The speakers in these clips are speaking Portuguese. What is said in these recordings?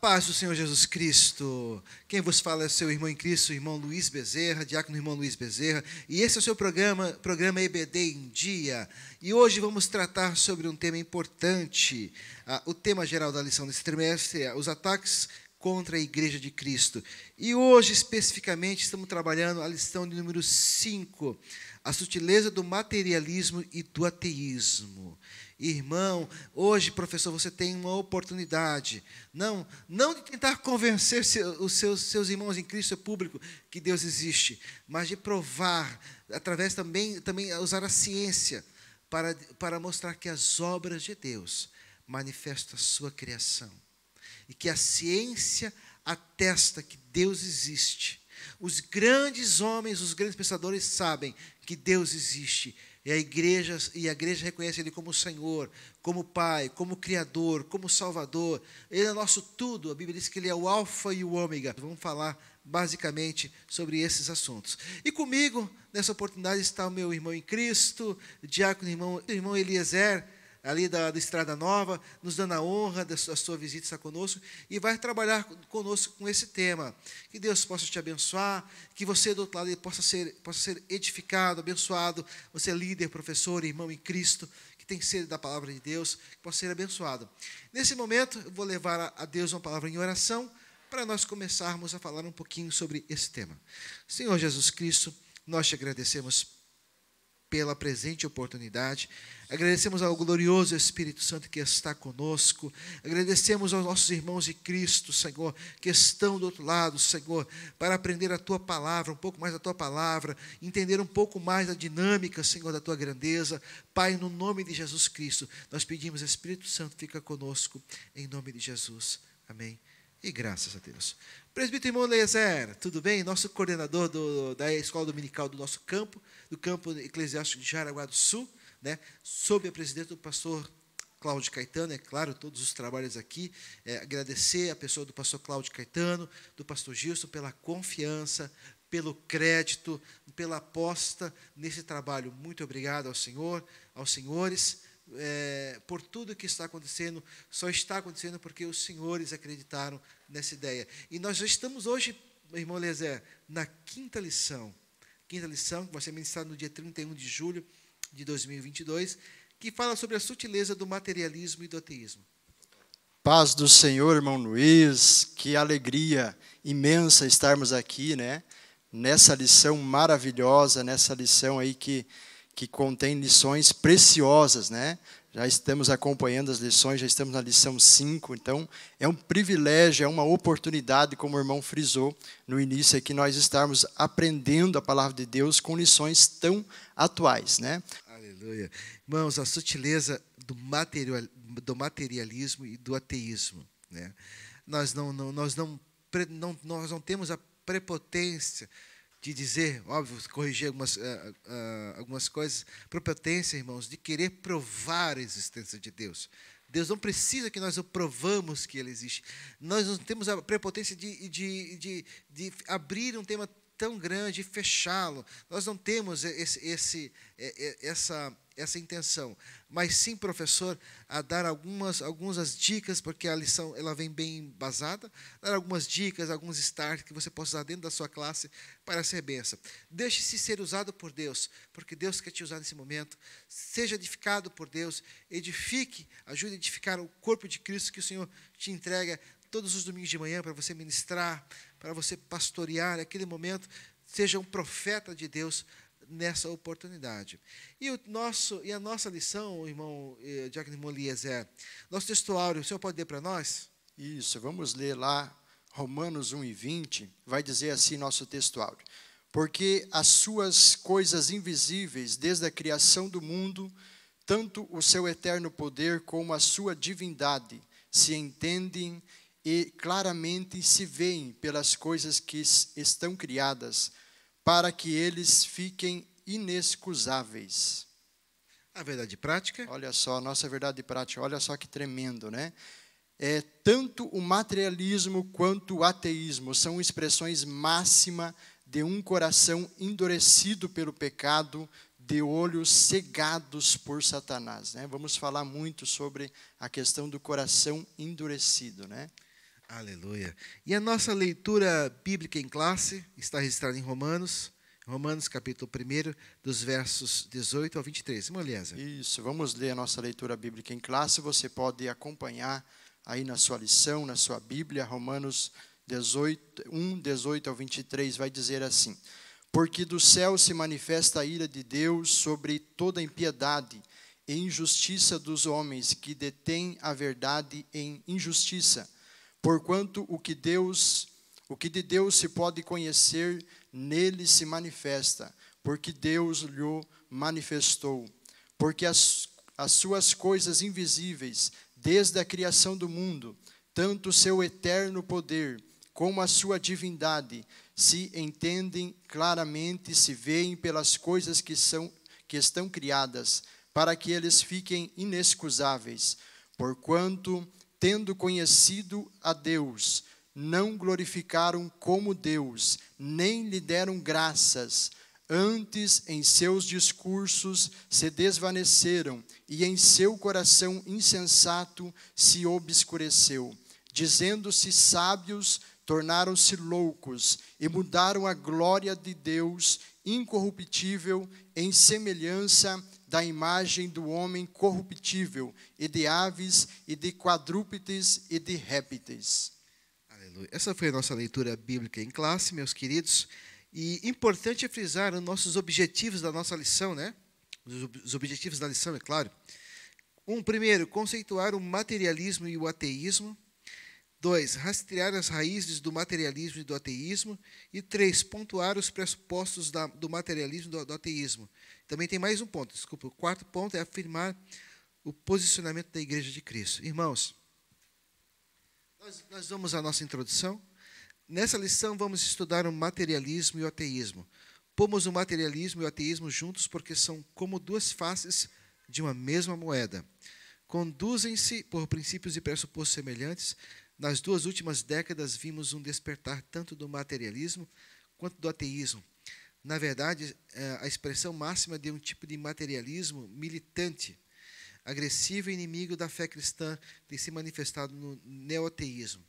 paz do Senhor Jesus Cristo. Quem vos fala é seu irmão em Cristo, irmão Luiz Bezerra, diácono irmão Luiz Bezerra. E esse é o seu programa, programa EBD em Dia. E hoje vamos tratar sobre um tema importante. Ah, o tema geral da lição desse trimestre é os ataques contra a Igreja de Cristo. E hoje, especificamente, estamos trabalhando a lição de número 5, a sutileza do materialismo e do ateísmo. Irmão, hoje, professor, você tem uma oportunidade. Não, não de tentar convencer os seus, seus irmãos em Cristo é público que Deus existe, mas de provar, através também, também usar a ciência para, para mostrar que as obras de Deus manifestam a sua criação. E que a ciência atesta que Deus existe. Os grandes homens, os grandes pensadores sabem que Deus existe e a igreja, e a igreja reconhece Ele como Senhor, como Pai, como Criador, como Salvador. Ele é nosso tudo. A Bíblia diz que Ele é o Alfa e o Ômega. Vamos falar basicamente sobre esses assuntos. E comigo, nessa oportunidade, está o meu irmão em Cristo, o diácono irmão, irmão Eliezer ali da, da Estrada Nova, nos dando a honra da sua, visita estar conosco e vai trabalhar conosco com esse tema. Que Deus possa te abençoar, que você do outro lado possa ser, possa ser edificado, abençoado, você é líder, professor, irmão em Cristo, que tem sede da palavra de Deus, que possa ser abençoado. Nesse momento, eu vou levar a Deus uma palavra em oração para nós começarmos a falar um pouquinho sobre esse tema. Senhor Jesus Cristo, nós te agradecemos pela presente oportunidade. Agradecemos ao glorioso Espírito Santo que está conosco. Agradecemos aos nossos irmãos de Cristo, Senhor, que estão do outro lado, Senhor, para aprender a tua palavra, um pouco mais da tua palavra, entender um pouco mais da dinâmica, Senhor, da tua grandeza. Pai, no nome de Jesus Cristo, nós pedimos, Espírito Santo, fica conosco, em nome de Jesus. Amém. E graças a Deus. Presbítero irmão Lezer, tudo bem? Nosso coordenador do, da escola dominical do nosso campo, do campo eclesiástico de Jaraguá do Sul, né? sob a presidência do pastor Cláudio Caetano, é claro, todos os trabalhos aqui. É, agradecer a pessoa do pastor Cláudio Caetano, do pastor Gilson, pela confiança, pelo crédito, pela aposta nesse trabalho. Muito obrigado ao Senhor, aos senhores é, por tudo que está acontecendo, só está acontecendo porque os senhores acreditaram nessa ideia. E nós já estamos hoje, irmão Lezer, na quinta lição. Quinta lição, que vai ser ministrada no dia 31 de julho de 2022, que fala sobre a sutileza do materialismo e do ateísmo. Paz do Senhor, irmão Luiz, que alegria imensa estarmos aqui, né? Nessa lição maravilhosa, nessa lição aí que que contém lições preciosas, né? Já estamos acompanhando as lições, já estamos na lição 5, então é um privilégio, é uma oportunidade, como o irmão frisou no início, é que nós estarmos aprendendo a palavra de Deus com lições tão atuais, né? Aleluia. Irmãos, a sutileza do, material, do materialismo e do ateísmo, né? Nós não, não, nós não, não, nós não temos a prepotência de dizer, óbvio, corrigir algumas, uh, uh, algumas coisas, propotência, irmãos, de querer provar a existência de Deus. Deus não precisa que nós provamos que Ele existe. Nós não temos a prepotência de, de, de, de abrir um tema tão grande e fechá-lo. Nós não temos esse, esse, essa, essa intenção, mas sim, professor, a dar algumas, algumas dicas, porque a lição ela vem bem embasada, dar algumas dicas, alguns starts que você possa usar dentro da sua classe para ser benção. Deixe-se ser usado por Deus, porque Deus quer te usar nesse momento. Seja edificado por Deus, edifique, ajude a edificar o corpo de Cristo que o Senhor te entrega todos os domingos de manhã para você ministrar, para você pastorear aquele momento, seja um profeta de Deus nessa oportunidade. E, o nosso, e a nossa lição, irmão eh, Diácono Eliezer, nosso textuário, o senhor pode ler para nós? Isso, vamos ler lá, Romanos 1 e 20, vai dizer assim nosso textuário. Porque as suas coisas invisíveis, desde a criação do mundo, tanto o seu eterno poder como a sua divindade, se entendem e claramente se veem pelas coisas que estão criadas, para que eles fiquem inexcusáveis. A verdade prática? Olha só, a nossa verdade prática, olha só que tremendo, né? É, tanto o materialismo quanto o ateísmo são expressões máxima de um coração endurecido pelo pecado, de olhos cegados por Satanás. Né? Vamos falar muito sobre a questão do coração endurecido. Né? Aleluia. E a nossa leitura bíblica em classe está registrada em Romanos, Romanos capítulo 1, dos versos 18 ao 23. Irmão Eliezer. Isso, vamos ler a nossa leitura bíblica em classe. Você pode acompanhar aí na sua lição, na sua Bíblia, Romanos 18, 1, 18 ao 23, vai dizer assim: Porque do céu se manifesta a ira de Deus sobre toda impiedade e injustiça dos homens que detêm a verdade em injustiça porquanto o que Deus, o que de Deus se pode conhecer, nele se manifesta, porque Deus lhe manifestou. Porque as, as suas coisas invisíveis, desde a criação do mundo, tanto o seu eterno poder como a sua divindade, se entendem claramente, se veem pelas coisas que são que estão criadas, para que eles fiquem inexcusáveis, porquanto tendo conhecido a Deus, não glorificaram como Deus, nem lhe deram graças. Antes, em seus discursos se desvaneceram, e em seu coração insensato se obscureceu. Dizendo-se sábios, tornaram-se loucos e mudaram a glória de Deus incorruptível em semelhança da imagem do homem corruptível, e de aves, e de quadrúpedes, e de répteis. Aleluia. Essa foi a nossa leitura bíblica em classe, meus queridos. E importante frisar os nossos objetivos da nossa lição, né? Os objetivos da lição, é claro. Um, primeiro, conceituar o materialismo e o ateísmo. Dois, rastrear as raízes do materialismo e do ateísmo. E três, pontuar os pressupostos da, do materialismo e do, do ateísmo. Também tem mais um ponto, desculpa. O quarto ponto é afirmar o posicionamento da Igreja de Cristo. Irmãos, nós, nós vamos à nossa introdução. Nessa lição, vamos estudar o materialismo e o ateísmo. Pomos o materialismo e o ateísmo juntos porque são como duas faces de uma mesma moeda. Conduzem-se por princípios e pressupostos semelhantes. Nas duas últimas décadas, vimos um despertar tanto do materialismo quanto do ateísmo na verdade, é, a expressão máxima de um tipo de materialismo militante, agressivo e inimigo da fé cristã, tem se manifestado no neoteísmo.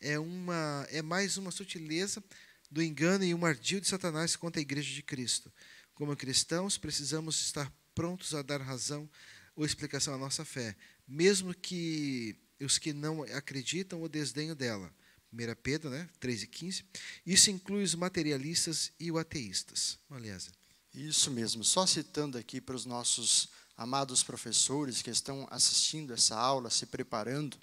É, uma, é mais uma sutileza do engano e um ardil de Satanás contra a Igreja de Cristo. Como cristãos, precisamos estar prontos a dar razão ou explicação à nossa fé, mesmo que os que não acreditam ou desdenham dela. 1 Pedro, né, 3 e 15. Isso inclui os materialistas e os ateístas. Aliás. Isso mesmo. Só citando aqui para os nossos amados professores que estão assistindo essa aula, se preparando.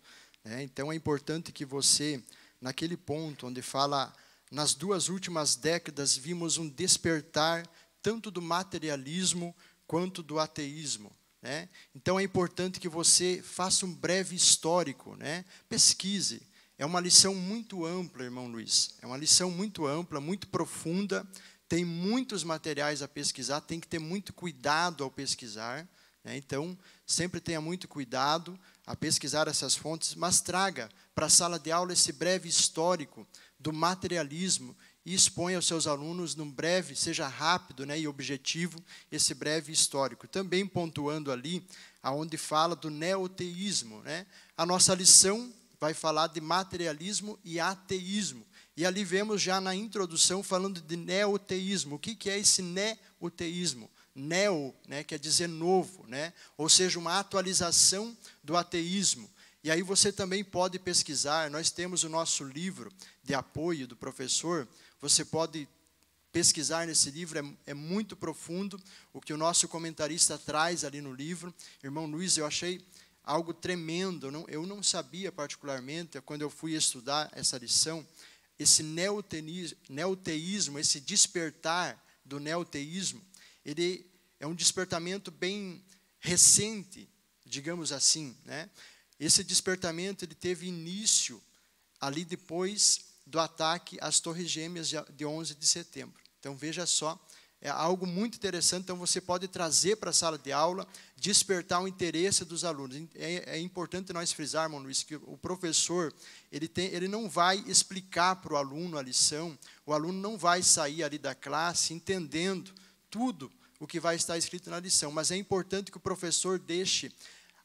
Né, então, é importante que você, naquele ponto onde fala, nas duas últimas décadas vimos um despertar tanto do materialismo quanto do ateísmo. Né? Então, é importante que você faça um breve histórico, né? pesquise é uma lição muito ampla, irmão Luiz. É uma lição muito ampla, muito profunda. Tem muitos materiais a pesquisar, tem que ter muito cuidado ao pesquisar. Né? Então, sempre tenha muito cuidado a pesquisar essas fontes, mas traga para a sala de aula esse breve histórico do materialismo e exponha aos seus alunos num breve, seja rápido né, e objetivo, esse breve histórico. Também pontuando ali aonde fala do neoteísmo. Né? A nossa lição vai falar de materialismo e ateísmo. E ali vemos já na introdução falando de neoteísmo. O que, que é esse neoteísmo? Neo, né, quer dizer novo, né? ou seja, uma atualização do ateísmo. E aí você também pode pesquisar, nós temos o nosso livro de apoio do professor, você pode pesquisar nesse livro, é, é, muito profundo o que o nosso comentarista traz ali no livro. Irmão Luiz, eu achei algo tremendo. eu não sabia particularmente, quando eu fui estudar essa lição, esse neoteísmo, esse despertar do neoteísmo, ele é um despertamento bem recente, digamos assim. Né? Esse despertamento ele teve início ali depois do ataque às Torres Gêmeas de 11 de setembro. Então veja só é algo muito interessante, então você pode trazer para a sala de aula, despertar o interesse dos alunos. É, é importante nós frisarmos, Luiz, que o professor ele, tem, ele não vai explicar para o aluno a lição, o aluno não vai sair ali da classe entendendo tudo o que vai estar escrito na lição, mas é importante que o professor deixe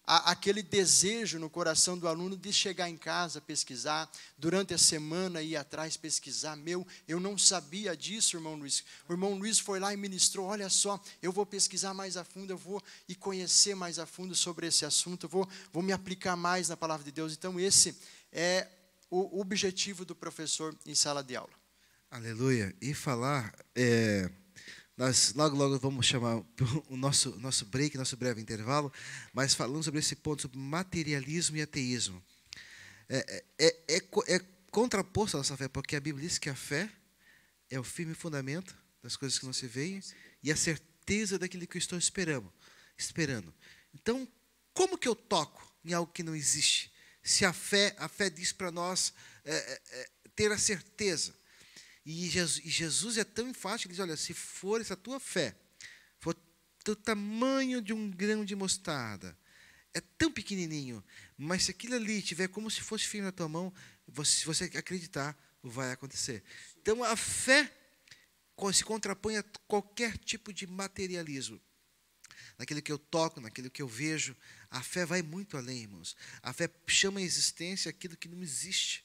a, aquele desejo no coração do aluno de chegar em casa, pesquisar, durante a semana ir atrás, pesquisar. Meu, eu não sabia disso, irmão Luiz. O irmão Luiz foi lá e ministrou: olha só, eu vou pesquisar mais a fundo, eu vou e conhecer mais a fundo sobre esse assunto, eu vou, vou me aplicar mais na palavra de Deus. Então, esse é o objetivo do professor em sala de aula. Aleluia. E falar. É nós logo, logo vamos chamar o nosso, nosso break, nosso breve intervalo, mas falando sobre esse ponto, sobre materialismo e ateísmo. É, é, é, é, é contraposto à nossa fé, porque a Bíblia diz que a fé é o firme fundamento das coisas que não se veem e a certeza daquilo que eu estou esperando. esperando. Então, como que eu toco em algo que não existe? Se a fé, a fé diz para nós é, é, é, ter a certeza. E Jesus é tão enfático, ele diz: olha, se for essa tua fé, for do tamanho de um grão de mostarda, é tão pequenininho, mas se aquilo ali tiver como se fosse firme na tua mão, você, se você acreditar, vai acontecer. Então a fé se contrapõe a qualquer tipo de materialismo. Naquilo que eu toco, naquilo que eu vejo, a fé vai muito além, irmãos. A fé chama a existência aquilo que não existe.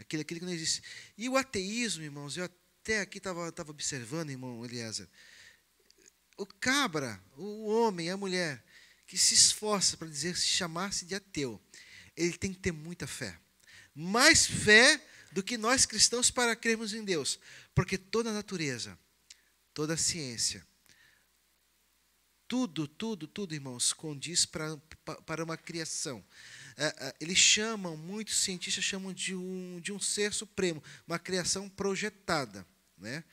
Aquilo, aquilo que não existe. E o ateísmo, irmãos, eu até aqui estava tava observando, irmão Eliezer, o cabra, o homem, a mulher, que se esforça para dizer se chamar-se de ateu, ele tem que ter muita fé. Mais fé do que nós cristãos para crermos em Deus. Porque toda a natureza, toda a ciência, tudo, tudo, tudo, irmãos, condiz para, para uma criação. É, é, eles chamam, muitos cientistas chamam de um, de um ser supremo, uma criação projetada. Né?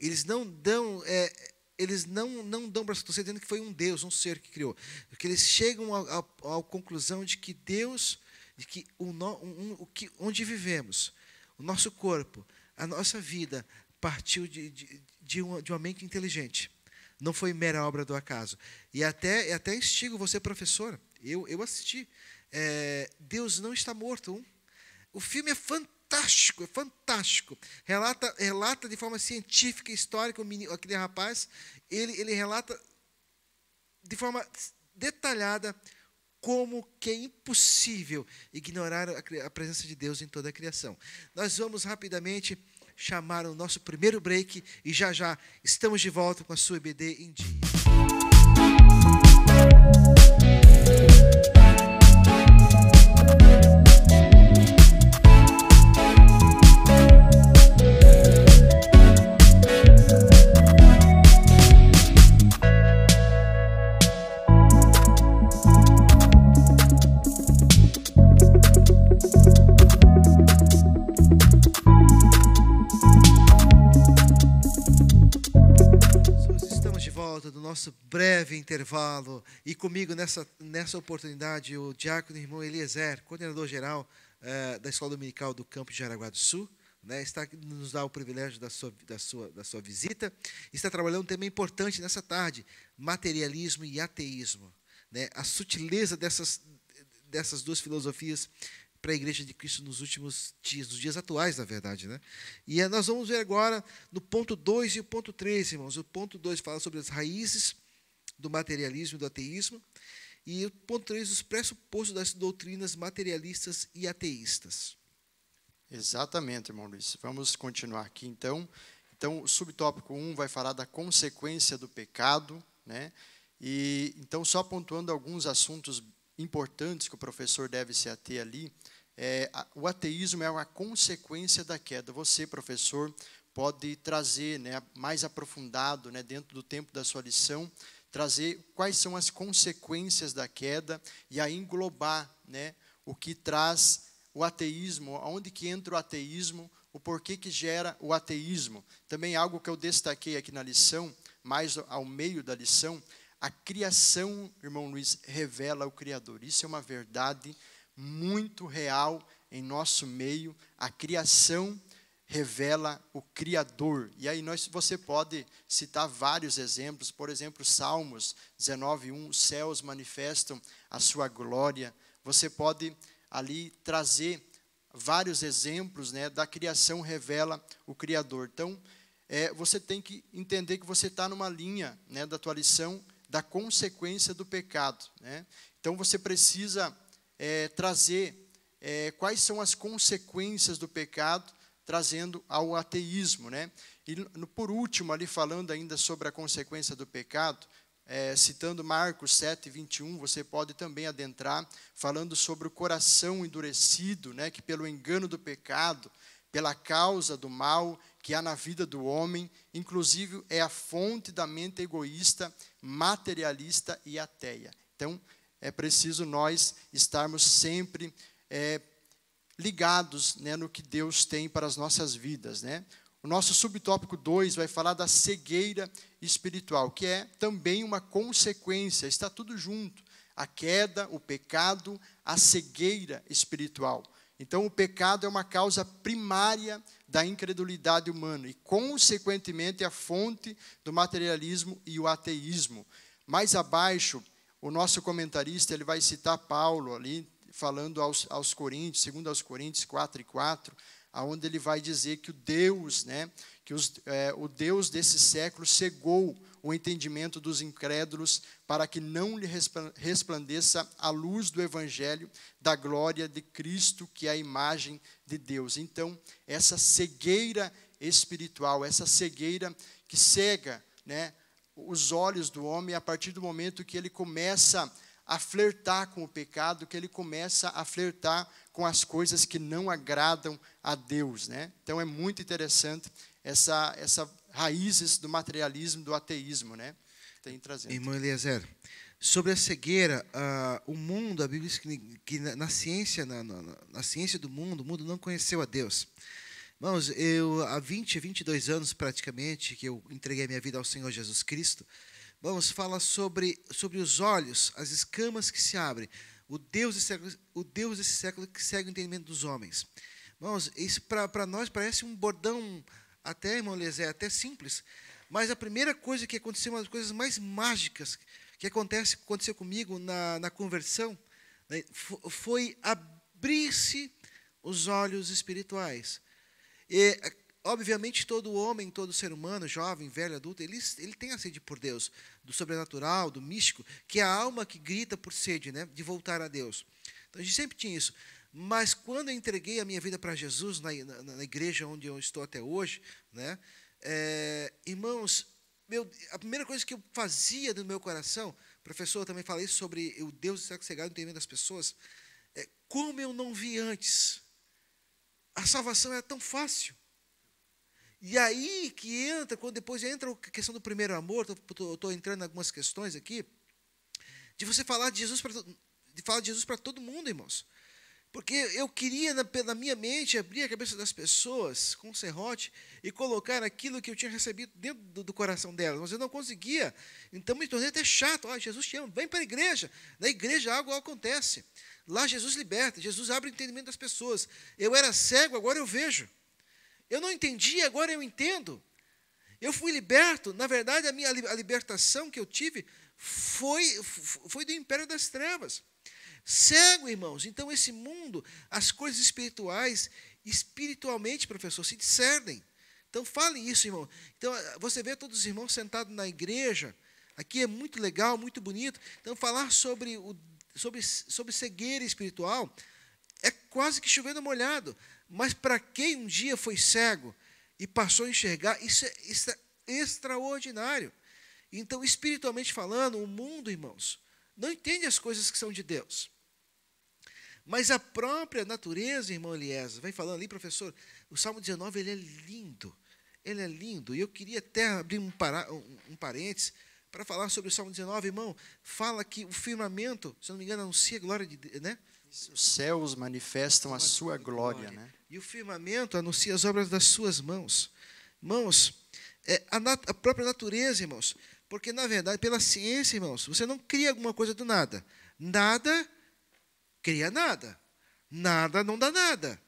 Eles não dão. É, eles não, não dão para Você dizendo que foi um Deus, um ser que criou. Porque eles chegam à conclusão de que Deus, de que, o, no, um, o que onde vivemos, o nosso corpo, a nossa vida, partiu de, de, de, uma, de uma mente inteligente. Não foi mera obra do acaso. E até, até instigo você, professor, eu, eu assisti é, Deus não está morto. O filme é fantástico, é fantástico. Relata, relata de forma científica e histórica menino, aquele rapaz. Ele, ele relata de forma detalhada como que é impossível ignorar a, a presença de Deus em toda a criação. Nós vamos rapidamente chamar o nosso primeiro break e já já estamos de volta com a sua EBD em dia. nosso breve intervalo. E comigo nessa, nessa oportunidade, o diácono irmão Eliezer, coordenador geral uh, da Escola Dominical do Campo de Jaraguá do Sul, né, está nos dá o privilégio da sua, da, sua, da sua visita. Está trabalhando um tema importante nessa tarde: materialismo e ateísmo. Né, a sutileza dessas, dessas duas filosofias para a Igreja de Cristo nos últimos dias, nos dias atuais, na verdade. Né? E é, nós vamos ver agora no ponto 2 e o ponto 3, irmãos. O ponto 2 fala sobre as raízes do materialismo e do ateísmo, e o ponto 3, os pressupostos das doutrinas materialistas e ateístas. Exatamente, irmão Luiz. Vamos continuar aqui, então. Então, o subtópico 1 vai falar da consequência do pecado, né? E então só pontuando alguns assuntos importantes que o professor deve se ater ali, é, o ateísmo é uma consequência da queda. Você, professor, pode trazer né, mais aprofundado, né, dentro do tempo da sua lição, trazer quais são as consequências da queda e aí englobar né, o que traz o ateísmo, aonde que entra o ateísmo, o porquê que gera o ateísmo. Também algo que eu destaquei aqui na lição, mais ao meio da lição, a criação, irmão Luiz, revela o Criador. Isso é uma verdade muito real em nosso meio. A criação revela o Criador. E aí nós, você pode citar vários exemplos, por exemplo, Salmos 19:1, os céus manifestam a sua glória. Você pode ali trazer vários exemplos, né, da criação revela o Criador. Então, é, você tem que entender que você está numa linha, né, da tua lição da consequência do pecado. Né? Então você precisa é, trazer é, quais são as consequências do pecado, trazendo ao ateísmo. Né? E no, por último, ali falando ainda sobre a consequência do pecado, é, citando Marcos 7, 21, você pode também adentrar, falando sobre o coração endurecido, né, que pelo engano do pecado, pela causa do mal, que há na vida do homem, inclusive é a fonte da mente egoísta, materialista e ateia. Então, é preciso nós estarmos sempre é, ligados né, no que Deus tem para as nossas vidas. Né? O nosso subtópico 2 vai falar da cegueira espiritual, que é também uma consequência, está tudo junto. A queda, o pecado, a cegueira espiritual. Então, o pecado é uma causa primária da incredulidade humana e, consequentemente, é a fonte do materialismo e o ateísmo. Mais abaixo, o nosso comentarista ele vai citar Paulo ali, falando aos, aos Coríntios, segundo aos Coríntios 4 e 4, aonde ele vai dizer que o Deus, né, que os, é, o Deus desse século cegou o entendimento dos incrédulos para que não lhe resplandeça a luz do evangelho da glória de Cristo, que é a imagem de Deus. Então, essa cegueira espiritual, essa cegueira que cega, né, os olhos do homem a partir do momento que ele começa a flertar com o pecado, que ele começa a flertar com as coisas que não agradam a Deus, né? Então é muito interessante essa, essa raízes do materialismo, do ateísmo, né? Tem trazendo. Irmão Eliezer, sobre a cegueira, uh, o mundo, a Bíblia diz que, que na, na, ciência, na, na, na, ciência do mundo, o mundo não conheceu a Deus. Irmãos, eu há 20, 22 anos praticamente que eu entreguei a minha vida ao Senhor Jesus Cristo. Vamos fala sobre sobre os olhos, as escamas que se abrem, o Deus desse século, o Deus desse século que segue o entendimento dos homens. Irmãos, isso para nós parece um bordão até, irmão Lezé, é até simples. Mas a primeira coisa que aconteceu, uma das coisas mais mágicas que acontece, aconteceu comigo na, na conversão, né, foi abrir-se os olhos espirituais. E, obviamente, todo homem, todo ser humano, jovem, velho, adulto, ele, ele tem a sede por Deus, do sobrenatural, do místico, que é a alma que grita por sede, né, de voltar a Deus. Então, a gente sempre tinha isso. Mas quando eu entreguei a minha vida para Jesus, na, na, na, igreja onde eu estou até hoje, né, é, irmãos, meu, a primeira coisa que eu fazia do meu coração, professor, eu também falei sobre o Deus estar cegado no entendimento das pessoas, é, como eu não vi antes. A salvação era tão fácil. E aí que entra, quando depois entra a questão do primeiro amor, estou entrando em algumas questões aqui, de você falar de Jesus para de falar de Jesus para todo mundo, irmãos. Porque eu queria, na, na minha mente, abrir a cabeça das pessoas com um serrote e colocar aquilo que eu tinha recebido dentro do, do coração delas, mas eu não conseguia. Então me tornei até chato. Ah, Jesus te ama, vem para a igreja. Na igreja algo acontece. Lá Jesus liberta, Jesus abre o entendimento das pessoas. Eu era cego, agora eu vejo. Eu não entendi, agora eu entendo. Eu fui liberto. Na verdade, a minha libertação que eu tive foi, foi do império das trevas. Cego, irmãos. Então, esse mundo, as coisas espirituais, espiritualmente, professor, se discernem. Então, fale isso, irmão. Então, você vê todos os irmãos sentados na igreja. Aqui é muito legal, muito bonito. Então, falar sobre, o, sobre, sobre cegueira espiritual é quase que chovendo molhado. Mas para quem um dia foi cego e passou a enxergar, isso é, isso é extraordinário. Então, espiritualmente falando, o mundo, irmãos, não entende as coisas que são de Deus. Mas a própria natureza, irmão Eliezer, vem falando ali, professor, o Salmo 19 ele é lindo. Ele é lindo. E eu queria até abrir um, para, um, um parênteses para falar sobre o Salmo 19, irmão. Fala que o firmamento, se não me engano, anuncia a glória de Deus, né? Os céus manifestam a sua glória, né? E o firmamento anuncia as obras das suas mãos. Irmãos, é, a, a própria natureza, irmãos, porque, na verdade, pela ciência, irmãos, você não cria alguma coisa do nada. Nada cria nada. Nada não dá nada.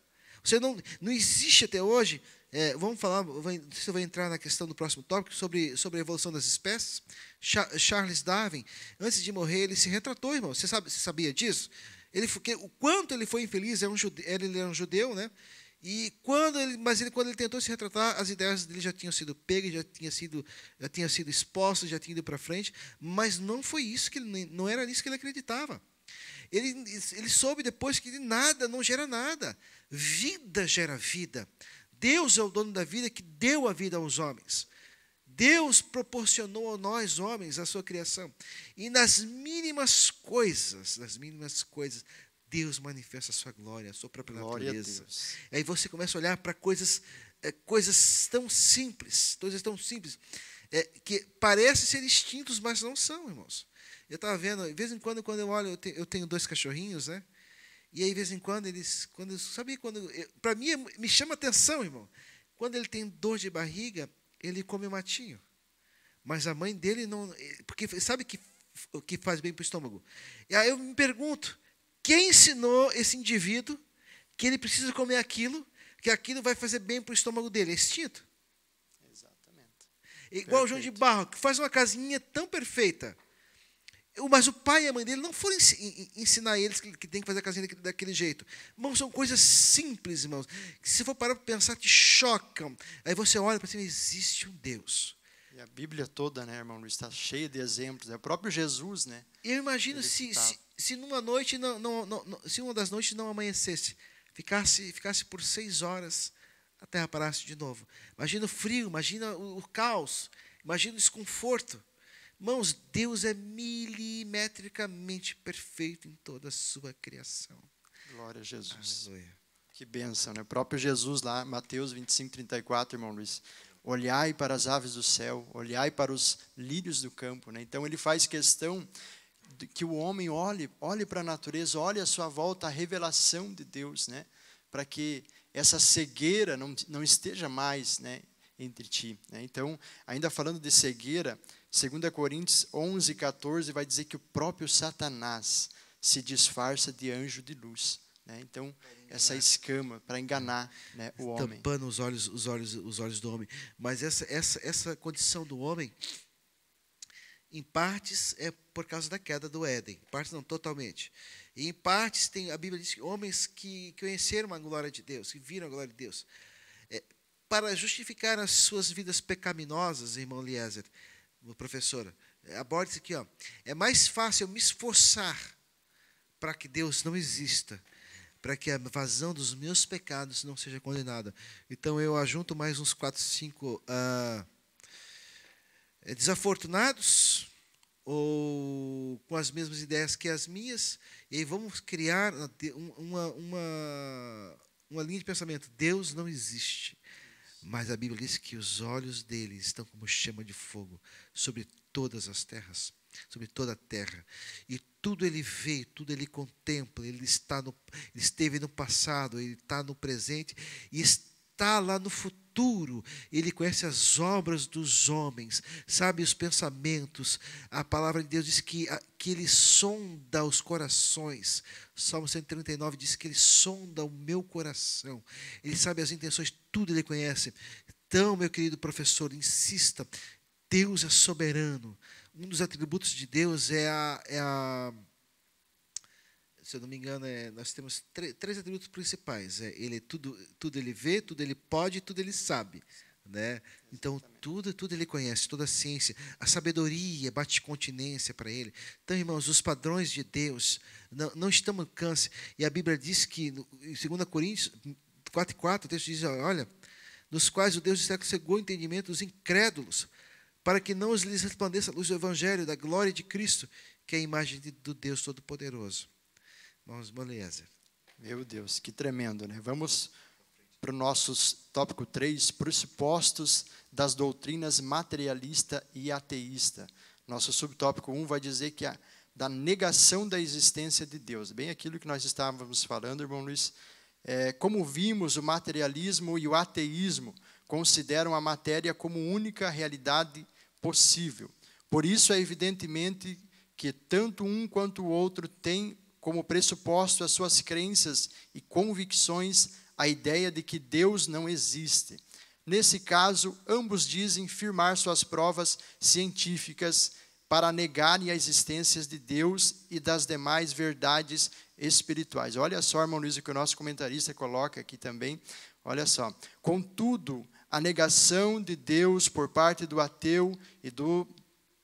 Você não, não existe até hoje. É, vamos falar, vai, você vai entrar na questão do próximo tópico sobre, sobre a evolução das espécies. Cha Charles Darwin, antes de morrer, ele se retratou, irmão. Você, sabe, você sabia disso? Ele, que, o quanto ele foi infeliz, era é um jude, ele era um judeu, né? E quando ele, mas ele, quando ele tentou se retratar, as ideias dele já tinham sido pegas, já tinha sido, já tinha sido expostas, já tinham ido para frente, mas não foi isso que ele, não era nisso que ele acreditava. Ele, ele soube depois que nada não gera nada. Vida gera vida. Deus é o dono da vida que deu a vida aos homens. Deus proporcionou a nós, homens, a sua criação. E nas mínimas coisas, nas mínimas coisas, Deus manifesta a sua glória, a sua própria glória natureza. E aí você começa a olhar para coisas, é, coisas tão simples, coisas tão simples, é, que parecem ser extintos, mas não são, irmãos. Eu estava vendo, de vez em quando, quando eu olho, eu tenho, eu tenho dois cachorrinhos, né? E aí, de vez em quando, eles. Quando, sabe quando. Para mim, me chama atenção, irmão. Quando ele tem dor de barriga, ele come matinho. Mas a mãe dele não. Eh, porque sabe que, o que faz bem para o estômago? E aí eu me pergunto: quem ensinou esse indivíduo que ele precisa comer aquilo, que aquilo vai fazer bem para o estômago dele? É extinto? Exatamente. Igual Perfeito. o João de Barro, que faz uma casinha tão perfeita. Mas o pai e a mãe dele não foram ensinar eles que, tem que fazer a casinha daquele, jeito. Irmãos, são coisas simples, irmãos, que se for parar para pensar, te chocam. Aí você olha para cima, existe um Deus. E a Bíblia toda, né, irmão Luiz, está cheia de exemplos. É o próprio Jesus, né? Eu imagino se, se, se, numa noite, não, não, não, se uma das noites não amanhecesse, ficasse, ficasse por seis horas, a terra parasse de novo. Imagina o frio, imagina o, o caos, imagina o desconforto. Mãos, Deus é milimetricamente perfeito em toda a sua criação. Glória a Jesus. Aleluia. Que bênção, né? O próprio Jesus lá, Mateus 25, 34, irmão Luiz. Olhai para as aves do céu, olhai para os lírios do campo, né? Então ele faz questão que o homem olhe, olhe para a natureza, olhe à sua volta a revelação de Deus, né? Para que essa cegueira não, não esteja mais, né? Entre ti. Né? Então, ainda falando de cegueira, 2 Coríntios 11, 14 vai dizer que o próprio Satanás se disfarça de anjo de luz. Né? Então, essa escama para enganar né, o homem. Tampando os olhos, os, olhos, os olhos do homem. Mas essa, essa, essa condição do homem, em partes, é por causa da queda do Éden. Em partes, não, totalmente. E em partes, tem, a Bíblia diz que homens que conheceram a glória de Deus, que viram a glória de Deus. É, para justificar as suas vidas pecaminosas, irmão Eliezer, professora, aborde isso aqui, ó. É mais fácil eu me esforçar para que Deus não exista, para que a vazão dos meus pecados não seja condenada. Então eu ajunto mais uns quatro, cinco ah, é, desafortunados ou com as mesmas ideias que as minhas, e aí vamos criar uma, uma, uma linha de pensamento. Deus não existe. Mas a Bíblia diz que os olhos dele estão como chama de fogo sobre todas as terras, sobre toda a terra. E tudo ele vê, tudo ele contempla, ele está no, ele esteve no passado, ele está no presente e está lá no futuro futuro, ele conhece as obras dos homens, sabe os pensamentos. A palavra de Deus diz que, que ele sonda os corações. Salmo 139 diz que ele sonda o meu coração. Ele sabe as intenções, tudo ele conhece. Então, meu querido professor, insista: Deus é soberano. Um dos atributos de Deus é a, é a se eu não me engano, é, nós temos três atributos principais. É, ele é tudo, tudo ele vê, tudo ele pode, tudo ele sabe. Né? Então, tudo, tudo ele conhece, toda a ciência, a sabedoria bate continência para ele. Então, irmãos, os padrões de Deus não, não estão no câncer. E a Bíblia diz que, em 2 Coríntios 4, 4, o texto diz: Olha, nos quais o Deus está século cegou o entendimento dos incrédulos, para que não lhes resplandeça a luz do Evangelho, da glória de Cristo, que é a imagem do Deus Todo-Poderoso. Vamos, beleza. Meu Deus, que tremendo, né? Vamos para o nosso tópico 3, pressupostos das doutrinas materialista e ateísta. Nosso subtópico 1 vai dizer que a é da negação da existência de Deus. Bem aquilo que nós estávamos falando, irmão Luiz. É, como vimos, o materialismo e o ateísmo consideram a matéria como única realidade possível. Por isso, é evidentemente que tanto um quanto o outro têm como pressuposto às suas crenças e convicções a ideia de que Deus não existe. Nesse caso, ambos dizem firmar suas provas científicas para negarem a existência de Deus e das demais verdades espirituais. Olha só, irmão Luiz, o que o nosso comentarista coloca aqui também. Olha só. Contudo, a negação de Deus por parte do ateu e do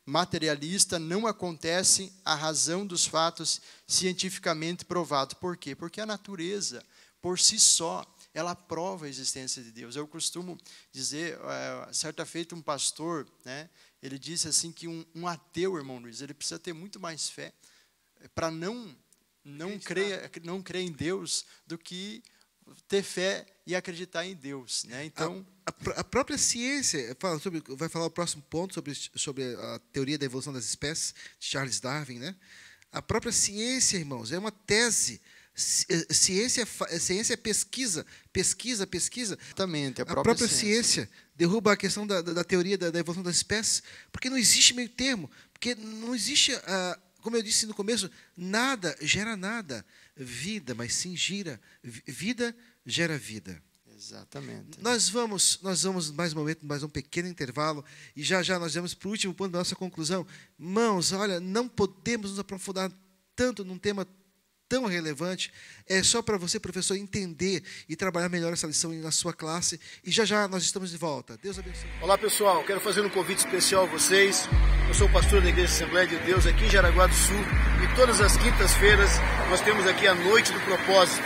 materialista não acontece a razão dos fatos cientificamente provado. Por quê? Porque a natureza, por si só, ela prova a existência de Deus. Eu costumo dizer, é, certa feita um pastor, né, ele disse assim que um, um ateu, irmão Luiz, ele precisa ter muito mais fé para não não crer, não crer em Deus do que ter fé e acreditar em Deus, né? Então a, a, a própria ciência fala sobre, vai falar o próximo ponto sobre, sobre a teoria da evolução das espécies de Charles Darwin, né? A própria ciência, irmãos, é uma tese. Eh, ciência, eh, ciência é pesquisa, pesquisa, pesquisa. Exatamente, a própria, a própria ciência. ciência. derruba a questão da, da teoria da, da, evolução das espécies, porque não existe meio termo, porque não existe, ah, como eu disse no começo, nada gera nada vida, mas sim gira. Vida gera vida. Exatamente. Nós vamos, nós vamos mais um momento, mais um pequeno intervalo e já já nós vamos para o último ponto da nossa conclusão. Mãos, olha, não podemos nos aprofundar tanto num tema tão relevante, é só para você, professor, entender e trabalhar melhor essa lição na sua classe. E já já nós estamos de volta. Deus abençoe. Olá, pessoal. Quero fazer um convite especial a vocês. Eu sou pastor da Igreja Assembleia de Deus aqui em Jaraguá do Sul. E todas as quintas-feiras nós temos aqui a Noite do Propósito,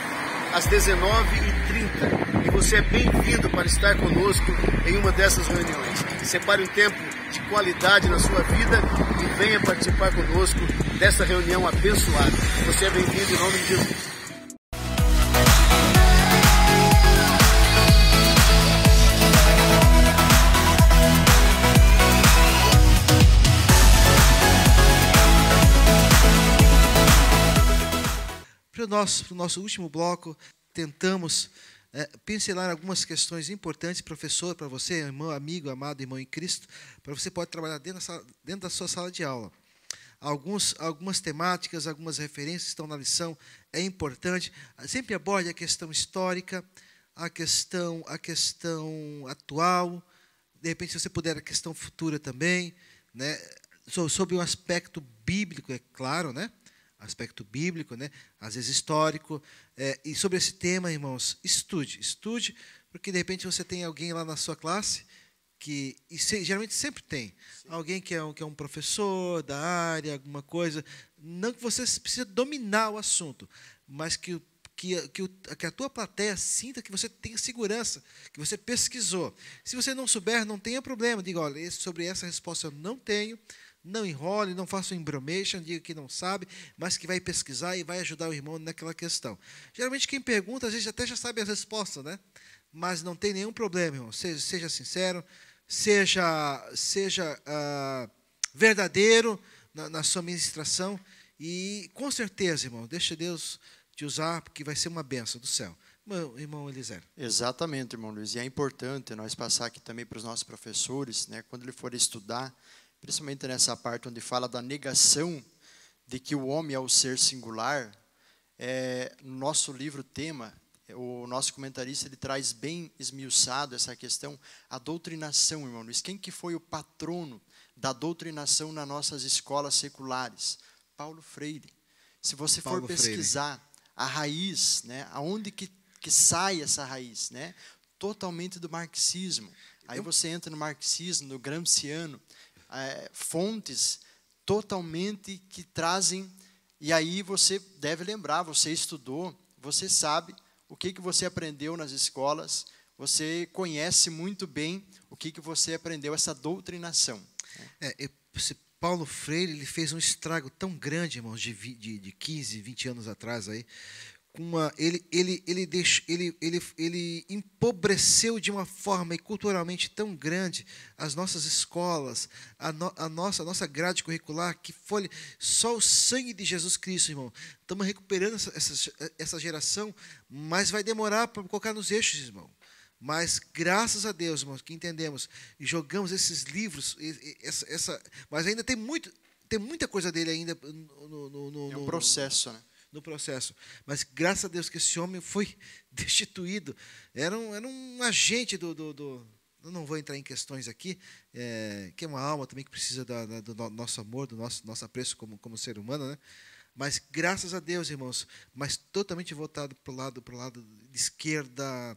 às 19h30. E você é bem-vindo para estar conosco em uma dessas reuniões. Separe um tempo de qualidade na sua vida e venha participar conosco dessa reunião abençoada. Você é bem-vindo em nome de Jesus. Para o nosso, para o nosso último bloco, tentamos é, pincelar algumas questões importantes, professor, para você, irmão, amigo, amado, irmão em Cristo, para você pode trabalhar dentro da, sala, dentro da sua sala de aula. Alguns, algumas temáticas, algumas referências estão na lição, é importante. Sempre aborde a questão histórica, a questão, a questão atual, de repente, se você puder, a questão futura também, né? sobre o um aspecto bíblico, é claro, né? aspecto bíblico, né? às vezes histórico. É, e sobre esse tema, irmãos, estude, estude, porque de repente você tem alguém lá na sua classe que se, geralmente sempre tem Sim. alguém que é, um, que é um professor da área, alguma coisa, não que você precisa dominar o assunto, mas que que, que, que, a tua plateia sinta que você tem segurança, que você pesquisou. Se você não souber, não tenha problema. Diga, olha, sobre essa resposta eu não tenho, não enrole, não faça um embromation, diga que não sabe, mas que vai pesquisar e vai ajudar o irmão naquela questão. Geralmente quem pergunta, às vezes até já sabe a resposta, né? Mas não tem nenhum problema, irmão. Seja, seja sincero, seja, seja ah, verdadeiro na, na, sua ministração. E com certeza, irmão, deixa Deus te usar, porque vai ser uma benção do céu. Meu irmão Eliseu. Exatamente, irmão Luiz. E é importante nós passar aqui também para os nossos professores, né, quando ele for estudar, principalmente nessa parte onde fala da negação de que o homem é o ser singular. É, no nosso livro tema, o nosso comentarista ele traz bem esmiuçado essa questão, a doutrinação, irmão Luiz. Quem que foi o patrono da doutrinação nas nossas escolas seculares? Paulo Freire. Se você Paulo for pesquisar Freire. a raiz, né, aonde que, que sai essa raiz, né? Totalmente do marxismo. Aí você entra no marxismo, no gramsciano, é, fontes totalmente que trazem. E aí você deve lembrar, você estudou, você sabe o que, que você aprendeu nas escolas, você conhece muito bem o que, que você aprendeu, essa doutrinação. É, esse Paulo Freire ele fez um estrago tão grande, irmãos, de, de, de 15, 20 anos atrás aí, uma, ele, ele, ele, ele, ele, ele empobreceu de uma forma e culturalmente tão grande as nossas escolas, a, no, a, nossa, a nossa grade curricular, que foi só o sangue de Jesus Cristo, irmão. Estamos recuperando essa, essa, essa geração, mas vai demorar para colocar nos eixos, irmão. Mas graças a Deus, irmão que entendemos e jogamos esses livros, essa, essa, mas ainda tem muito, tem muita coisa dele ainda no, no, no, no é um processo, né? no processo. Mas graças a Deus que esse homem foi destituído. Era um, era um agente do, do, do eu não vou entrar em questões aqui, é, que é uma alma também que precisa da, da, do nosso amor, do nosso, nosso apreço como, como ser humano, né? Mas graças a Deus, irmãos, mas totalmente voltado para o lado, pro lado de esquerda,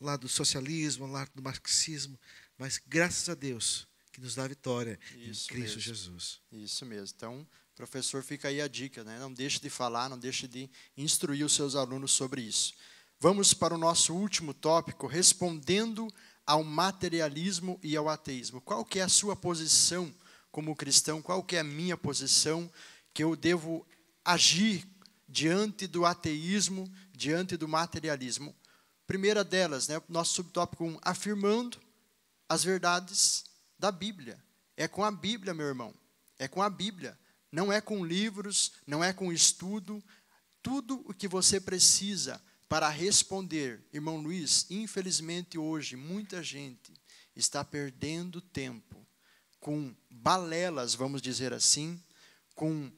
lado do socialismo, lado do marxismo, mas graças a Deus que nos dá a vitória Isso em Cristo mesmo. Jesus. Isso mesmo. Então, Professor, fica aí a dica, né? não deixe de falar, não deixe de instruir os seus alunos sobre isso. Vamos para o nosso último tópico, respondendo ao materialismo e ao ateísmo. Qual que é a sua posição como cristão? Qual que é a minha posição que eu devo agir diante do ateísmo, diante do materialismo? Primeira delas, né, nosso subtópico 1, um, afirmando as verdades da Bíblia. É com a Bíblia, meu irmão. É com a Bíblia. Não é com livros, não é com estudo. Tudo o que você precisa para responder, irmão Luiz, infelizmente hoje muita gente está perdendo tempo com balelas, vamos dizer assim, com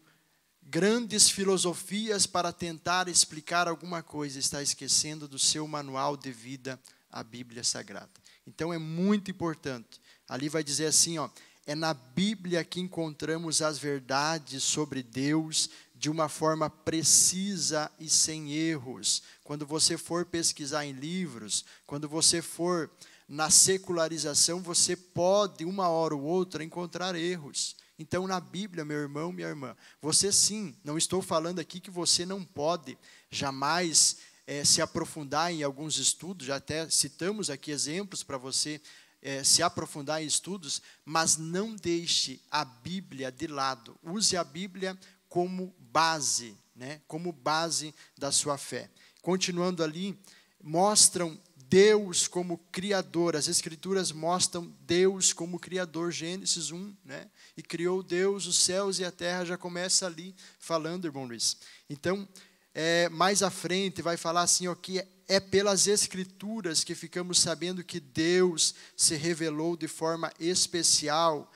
grandes filosofias para tentar explicar alguma coisa, está esquecendo do seu manual de vida, a Bíblia Sagrada. Então é muito importante. Ali vai dizer assim, ó, é na Bíblia que encontramos as verdades sobre Deus de uma forma precisa e sem erros. Quando você for pesquisar em livros, quando você for na secularização, você pode, uma hora ou outra, encontrar erros. Então, na Bíblia, meu irmão, minha irmã, você sim, não estou falando aqui que você não pode jamais é, se aprofundar em alguns estudos, já até citamos aqui exemplos para você é, se aprofundar em estudos, mas não deixe a Bíblia de lado. Use a Bíblia como base, né, como base da sua fé. Continuando ali, mostram Deus como criador. As escrituras mostram Deus como criador, Gênesis 1, né? E criou Deus os céus e a terra, já começa ali falando, irmão Luiz. Então, é, mais à frente vai falar assim, ó, que é pelas Escrituras que ficamos sabendo que Deus se revelou de forma especial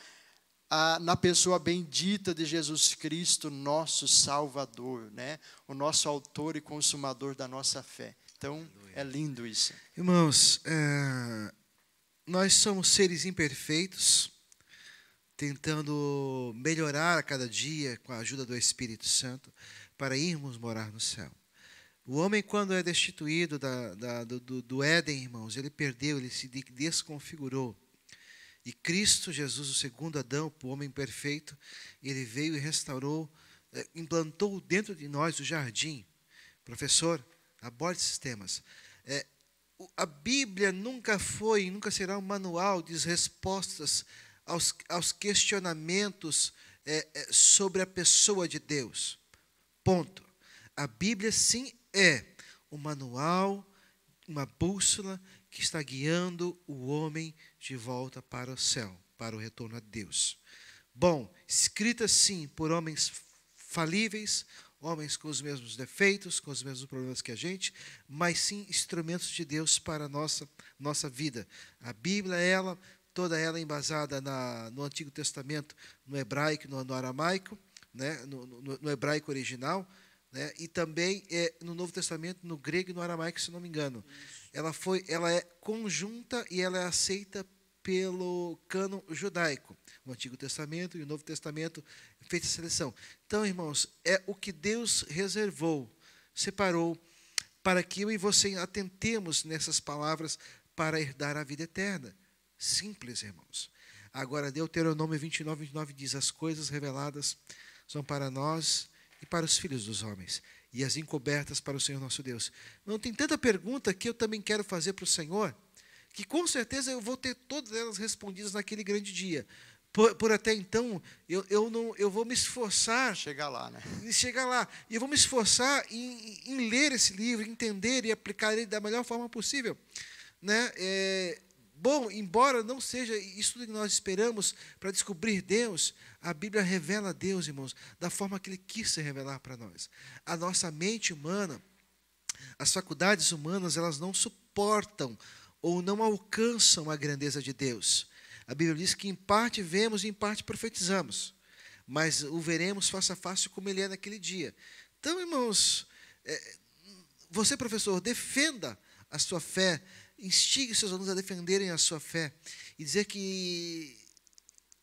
a, na pessoa bendita de Jesus Cristo, nosso Salvador, né? o nosso autor e consumador da nossa fé. Então, é lindo isso. Irmãos, é, nós somos seres imperfeitos, tentando melhorar a cada dia com a ajuda do Espírito Santo para irmos morar no céu. O homem, quando é destituído da, da, do, do Éden, irmãos, ele perdeu, ele se desconfigurou. E Cristo Jesus, o segundo Adão, o homem perfeito, ele veio e restaurou, é, implantou dentro de nós o jardim. Professor, aborde esses temas. É, a Bíblia nunca foi e nunca será um manual de respostas aos, aos questionamentos é, é sobre a pessoa de Deus. Ponto. A Bíblia, sim, é o manual, uma bússola que está guiando o homem de volta para o céu, para o retorno a Deus. Bom, escrita sim por homens falíveis, homens com os mesmos defeitos, com os mesmos problemas que a gente, mas sim instrumentos de Deus para a nossa, nossa vida. A Bíblia, ela, toda ela embasada na, no Antigo Testamento, no hebraico, no, no aramaico, né, no, no, no hebraico original, né? E também é, no Novo Testamento, no grego e no aramaico, se não me engano. Ela, foi, ela é conjunta e ela é aceita pelo cano judaico. O Antigo Testamento e o Novo Testamento feita a seleção. Então, irmãos, é o que Deus reservou, separou, para que eu e você atentemos nessas palavras para herdar a vida eterna. Simples, irmãos. Agora, Deuteronômio 29, 29 diz: As coisas reveladas são para nós e para os filhos dos homens, e as encobertas para o Senhor nosso Deus. Não tem tanta pergunta que eu também quero fazer para o Senhor, que com certeza eu vou ter todas elas respondidas naquele grande dia. Por, por, até então, eu, eu, não, eu vou me esforçar. Chegar lá, né? Chegar lá. E eu vou me esforçar em, em ler esse livro, entender e aplicar ele da melhor forma possível. Né? É, Bom, embora não seja isso que nós esperamos para descobrir Deus, a Bíblia revela Deus, irmãos, da forma que Ele quis se revelar para nós. A nossa mente humana, as faculdades humanas, elas não suportam ou não alcançam a grandeza de Deus. A Bíblia diz que em parte vemos e em parte profetizamos, mas o veremos face a face como Ele é naquele dia. Então, irmãos, é, você, professor, defenda a sua fé instigue seus alunos a defenderem a sua fé e dizer que,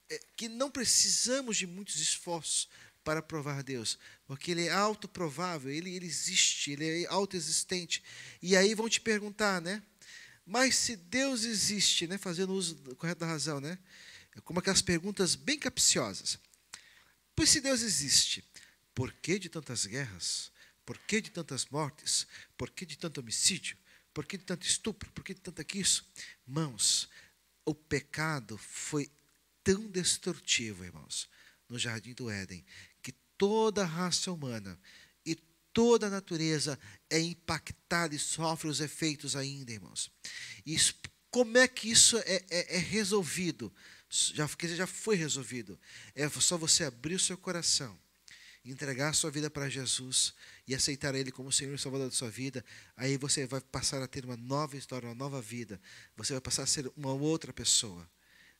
é, que não precisamos de muitos esforços para provar Deus, porque Ele é autoprovável, Ele, ele existe, Ele é autoexistente. E aí vão te perguntar, né? Mas se Deus existe, né? Fazendo uso correto da razão, né? É como aquelas perguntas bem capciosas. Pois se Deus existe, por que de tantas guerras? Por que de tantas mortes? Por que de tanto homicídio? Por que tanto estupro? Por que tanto isso? Mãos, o pecado foi tão destrutivo, irmãos, no jardim do Éden, que toda a raça humana e toda a natureza é impactada e sofre os efeitos ainda, irmãos. E isso, como é que isso é, é, é resolvido? Já, quer dizer, já foi resolvido. É só você abrir o seu coração entregar sua vida para Jesus e aceitar Ele como Senhor e Salvador da sua vida, aí você vai passar a ter uma nova história, uma nova vida. Você vai passar a ser uma outra pessoa.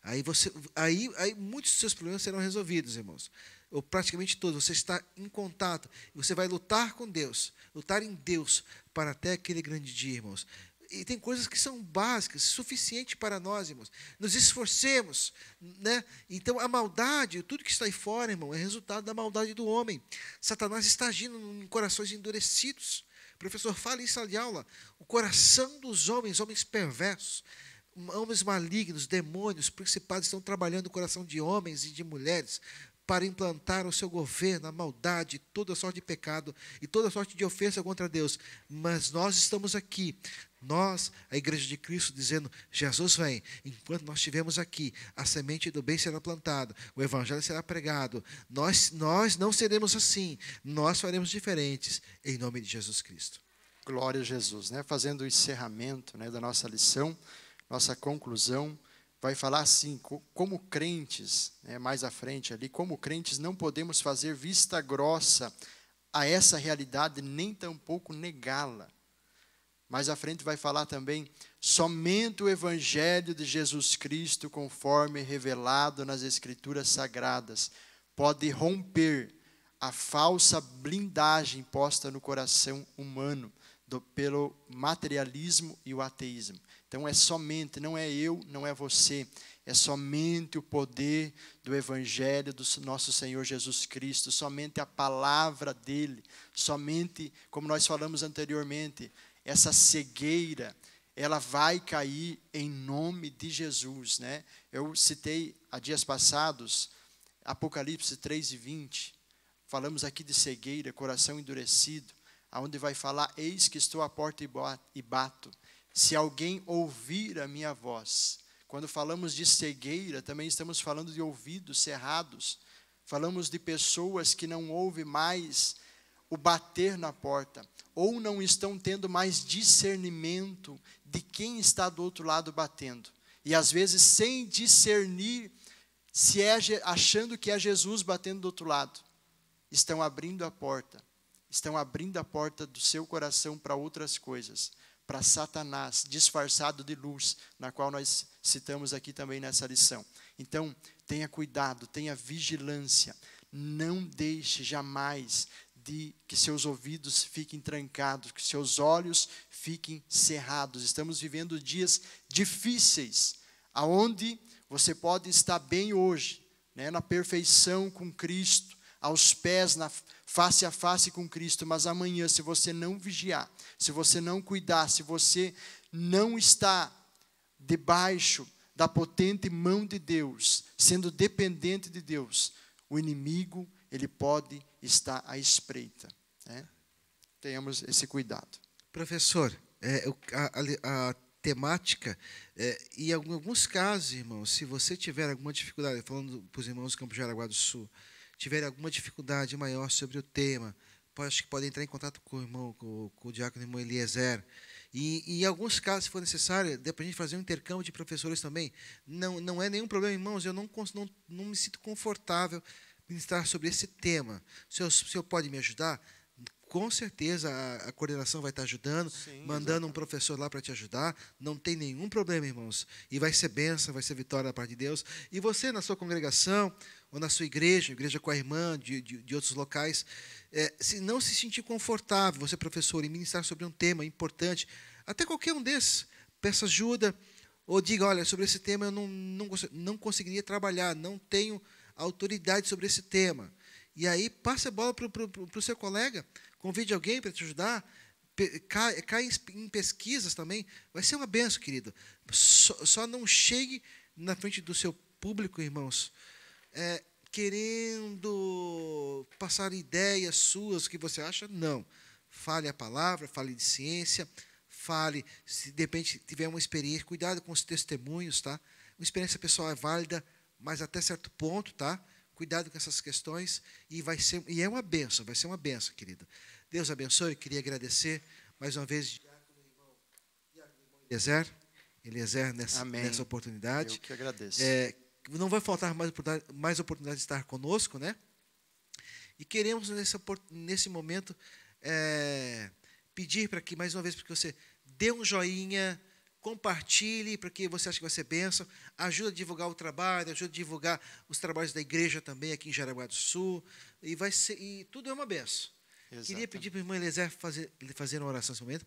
Aí, você, aí, aí muitos dos seus problemas serão resolvidos, irmãos. Ou praticamente todos. Você está em contato. Você vai lutar com Deus, lutar em Deus para até aquele grande dia, irmãos. E tem coisas que são básicas, suficiente para nós, irmãos. Nos esforcemos, né? Então a maldade, tudo que está aí fora, irmão, é resultado da maldade do homem. Satanás está agindo em corações endurecidos. Professor, fala em sala de aula. O coração dos homens, homens perversos, homens malignos, demônios, principados estão trabalhando o coração de homens e de mulheres para implantar o seu governo, a maldade, toda sorte de pecado e toda sorte de ofensa contra Deus. Mas nós estamos aqui nós, a Igreja de Cristo, dizendo: Jesus vem. Enquanto nós estivermos aqui, a semente do bem será plantada, o Evangelho será pregado. Nós, nós não seremos assim. Nós faremos diferentes, em nome de Jesus Cristo. Glória a Jesus. Né? Fazendo o encerramento né, da nossa lição, nossa conclusão, vai falar assim: como crentes, né, mais à frente ali, como crentes, não podemos fazer vista grossa a essa realidade, nem tampouco negá-la mais à frente vai falar também somente o evangelho de Jesus Cristo, conforme revelado nas escrituras sagradas, pode romper a falsa blindagem posta no coração humano do, pelo materialismo e o ateísmo. Então é somente, não é eu, não é você, é somente o poder do Evangelho do nosso Senhor Jesus Cristo, somente a palavra dele, somente, como nós falamos anteriormente, essa cegueira, ela vai cair em nome de Jesus, né? Eu citei há dias passados Apocalipse 3 e 20. Falamos aqui de cegueira, coração endurecido, aonde vai falar: Eis que estou à porta e bato. Se alguém ouvir a minha voz. Quando falamos de cegueira, também estamos falando de ouvidos cerrados. Falamos de pessoas que não ouvem mais o bater na porta ou não estão tendo mais discernimento de quem está do outro lado batendo. E às vezes sem discernir se é achando que é Jesus batendo do outro lado. Estão abrindo a porta. Estão abrindo a porta do seu coração para outras coisas, para Satanás disfarçado de luz, na qual nós citamos aqui também nessa lição. Então, tenha cuidado, tenha vigilância. Não deixe jamais que seus ouvidos fiquem trancados, que seus olhos fiquem cerrados. Estamos vivendo dias difíceis, aonde você pode estar bem hoje, né, na perfeição com Cristo, aos pés, na face a face com Cristo, mas amanhã, se você não vigiar, se você não cuidar, se você não está debaixo da potente mão de Deus, sendo dependente de Deus, o inimigo ele pode estar à espreita. Né? Tenhamos esse cuidado. Professor, é, a, a, a temática. É, e em alguns casos, irmãos, se você tiver alguma dificuldade, falando para os irmãos do Campo de Araguá do Sul, tiver alguma dificuldade maior sobre o tema, acho que pode entrar em contato com o irmão, com, com o diácono irmão Eliezer. E, e, em alguns casos, se for necessário, dá para a gente fazer um intercâmbio de professores também. Não, não é nenhum problema, irmãos, eu não, não, não me sinto confortável ministrar sobre esse tema. O senhor, o senhor pode me ajudar? Com certeza a, a coordenação vai estar ajudando, Sim, mandando exatamente. um professor lá para te ajudar. Não tem nenhum problema, irmãos. E vai ser benção, vai ser vitória da parte de Deus. E você, na sua congregação, ou na sua igreja, igreja com a irmã, de, de, de outros locais, é, se não se sentir confortável, você, professor, em ministrar sobre um tema importante, até qualquer um desses, peça ajuda ou diga: olha, sobre esse tema eu não, não, não conseguiria trabalhar, não tenho autoridade sobre esse tema. E aí, passe a bola para o seu colega, convide alguém para te ajudar, cai, cai, em pesquisas também. Vai ser uma benção, querido. Só, só não chegue na frente do seu público, irmãos, é, querendo passar ideias suas que você acha. Não. Fale a palavra, fale de ciência, fale. Se de repente tiver uma experiência, cuidado com os testemunhos, tá? Uma experiência pessoal é válida, mas até certo ponto, tá? Cuidado com essas questões e vai ser e é uma benção, vai ser uma benção, querida. Deus abençoe, queria agradecer mais uma vez Diácono irmão, irmão Eliezer, Eliezer nessa, nessa oportunidade. Eu que agradeço. É, não vai faltar mais oportunidade, mais oportunidade de estar conosco, né? E queremos nesse, nesse momento é, pedir para que mais uma vez para que você dê um joinha, compartilhe, para que você acha que vai ser bênção, ajuda a divulgar o trabalho, ajuda a divulgar os trabalhos da igreja também aqui em Jaraguá do Sul, e, vai ser, e tudo é uma benção. Exatamente. Queria pedir para a irmão Eliezer fazer, fazer uma oração nesse momento,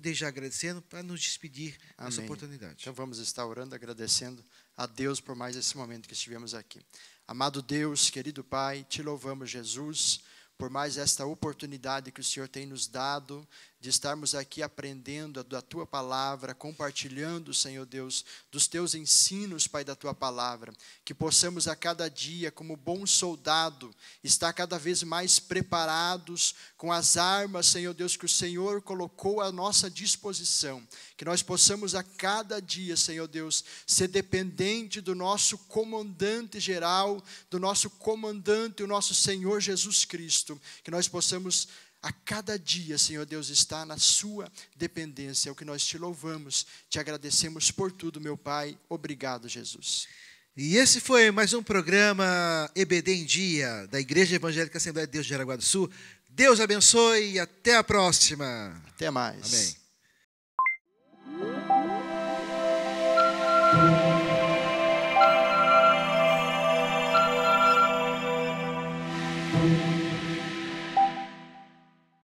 desde agradecendo, para nos despedir Amém. dessa oportunidade. Então vamos estar orando, agradecendo a Deus por mais esse momento que estivemos aqui. Amado Deus, querido Pai, te louvamos, Jesus, por mais esta oportunidade que o Senhor tem nos dado de estarmos aqui aprendendo da tua palavra, compartilhando, Senhor Deus, dos teus ensinos, Pai, da tua palavra, que possamos a cada dia, como bom soldado, estar cada vez mais preparados com as armas, Senhor Deus, que o Senhor colocou à nossa disposição, que nós possamos a cada dia, Senhor Deus, ser dependente do nosso comandante geral, do nosso comandante, o nosso Senhor Jesus Cristo, que nós possamos a cada dia, Senhor Deus, está na sua dependência. É o que nós te louvamos, te agradecemos por tudo, meu Pai. Obrigado, Jesus. E esse foi mais um programa EBD em Dia, da Igreja Evangélica Assembleia de Deus de Aragua do Sul. Deus abençoe e até a próxima. Até mais. Amém.